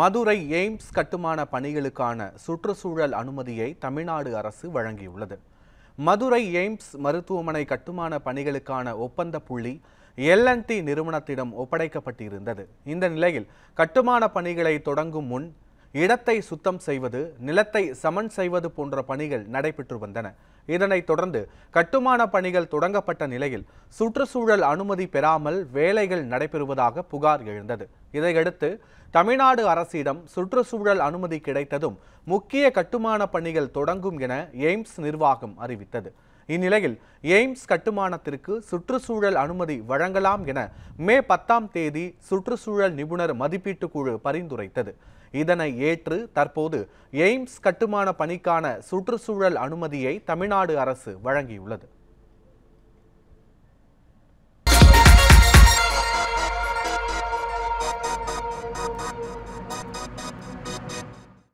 Madurai AIIMS கட்டுமான பணிகளுக்கான சுற்றுச்சூழல் அனுமதியை தமிழ்நாடு அரசு வழங்கியுள்ளது மதுரை எய்ம்ஸ் மருத்துவமனை கட்டுமான பணிகளுக்கான ஒப்பந்த புள்ளி எல்என்டி நிறுவனத்திடம் ஒப்படைக்கப்பட்டிருந்தது இந்த நிலையில் கட்டுமான பணிகளை தொடங்கும் முன் இடத்தை சுத்தம் செய்வது நிலத்தை சமன் செய்வது போன்ற பணிகள் நடைபெற்று வந்தன இதனைத் தொடர்ந்து கட்டுமான பணிகள் தொடங்கப்பட்ட நிலையில் சுற்றுச்சூழல் அனுமதி பெறாமல் வேலைகள் நடைபெறுவதாக புகார் எழுந்தது இதையடுத்து தமிழ்நாடு அரசிடம் சுற்றுச்சூழல் அனுமதி கிடைத்ததும் முக்கிய கட்டுமான பணிகள் தொடங்கும் என எய்ம்ஸ் நிர்வாகம் அறிவித்தது இந்நிலையில் எய்ம்ஸ் கட்டுமானத்திற்கு சுற்றுச்சூழல் அனுமதி வழங்கலாம் என மே பத்தாம் தேதி சுற்றுச்சூழல் நிபுணர் மதிப்பீட்டு குழு பரிந்துரைத்தது இதனை ஏற்று தற்போது எய்ம்ஸ் கட்டுமான பணிக்கான சுற்றுச்சூழல் அனுமதியை தமிழ்நாடு அரசு வழங்கியுள்ளது